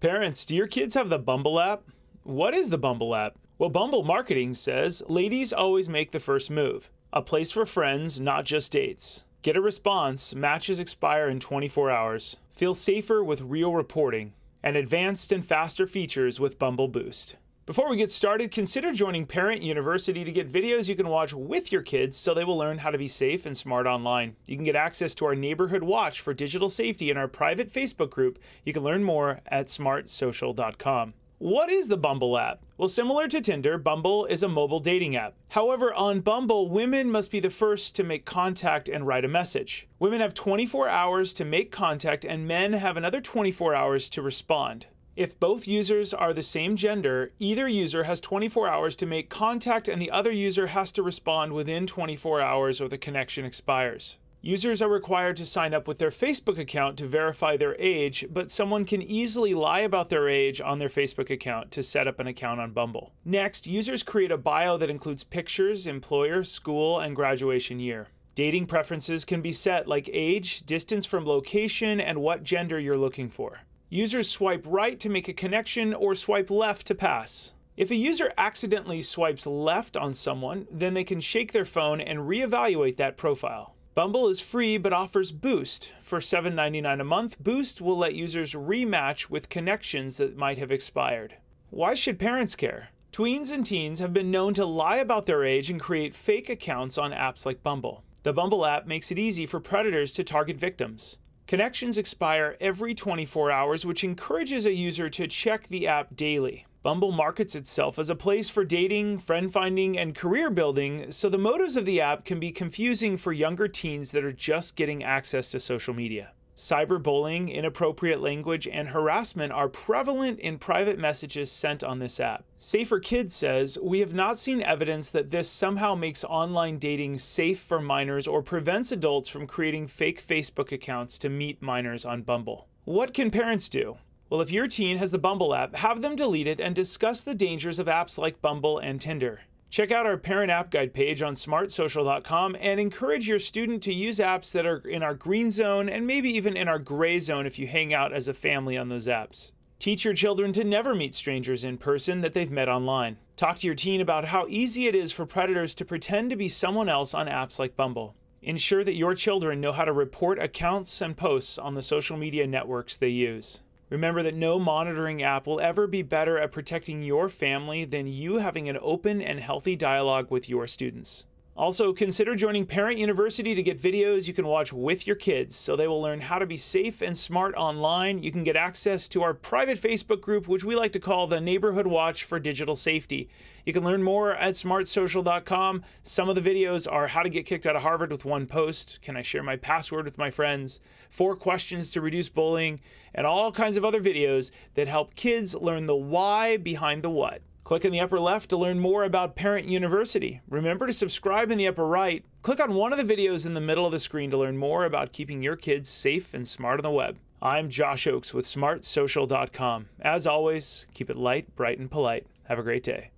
Parents, do your kids have the Bumble app? What is the Bumble app? Well, Bumble Marketing says ladies always make the first move. A place for friends, not just dates. Get a response, matches expire in 24 hours. Feel safer with real reporting and advanced and faster features with Bumble Boost. Before we get started, consider joining Parent University to get videos you can watch with your kids so they will learn how to be safe and smart online. You can get access to our neighborhood watch for digital safety in our private Facebook group. You can learn more at smartsocial.com. What is the Bumble app? Well, similar to Tinder, Bumble is a mobile dating app. However, on Bumble, women must be the first to make contact and write a message. Women have 24 hours to make contact, and men have another 24 hours to respond. If both users are the same gender, either user has 24 hours to make contact and the other user has to respond within 24 hours or the connection expires. Users are required to sign up with their Facebook account to verify their age, but someone can easily lie about their age on their Facebook account to set up an account on Bumble. Next, users create a bio that includes pictures, employer, school, and graduation year. Dating preferences can be set like age, distance from location, and what gender you're looking for. Users swipe right to make a connection or swipe left to pass. If a user accidentally swipes left on someone, then they can shake their phone and reevaluate that profile. Bumble is free but offers Boost. For $7.99 a month, Boost will let users rematch with connections that might have expired. Why should parents care? Tweens and teens have been known to lie about their age and create fake accounts on apps like Bumble. The Bumble app makes it easy for predators to target victims. Connections expire every 24 hours, which encourages a user to check the app daily. Bumble markets itself as a place for dating, friend finding, and career building, so the motives of the app can be confusing for younger teens that are just getting access to social media. Cyberbullying, inappropriate language, and harassment are prevalent in private messages sent on this app. Safer Kids says, We have not seen evidence that this somehow makes online dating safe for minors or prevents adults from creating fake Facebook accounts to meet minors on Bumble. What can parents do? Well, if your teen has the Bumble app, have them delete it and discuss the dangers of apps like Bumble and Tinder. Check out our parent app guide page on smartsocial.com and encourage your student to use apps that are in our green zone and maybe even in our gray zone if you hang out as a family on those apps. Teach your children to never meet strangers in person that they've met online. Talk to your teen about how easy it is for predators to pretend to be someone else on apps like Bumble. Ensure that your children know how to report accounts and posts on the social media networks they use. Remember that no monitoring app will ever be better at protecting your family than you having an open and healthy dialogue with your students. Also, consider joining Parent University to get videos you can watch with your kids so they will learn how to be safe and smart online. You can get access to our private Facebook group, which we like to call the Neighborhood Watch for Digital Safety. You can learn more at smartsocial.com. Some of the videos are how to get kicked out of Harvard with one post, can I share my password with my friends, four questions to reduce bullying, and all kinds of other videos that help kids learn the why behind the what. Click in the upper left to learn more about Parent University. Remember to subscribe in the upper right. Click on one of the videos in the middle of the screen to learn more about keeping your kids safe and smart on the web. I'm Josh Oakes with smartsocial.com. As always, keep it light, bright, and polite. Have a great day.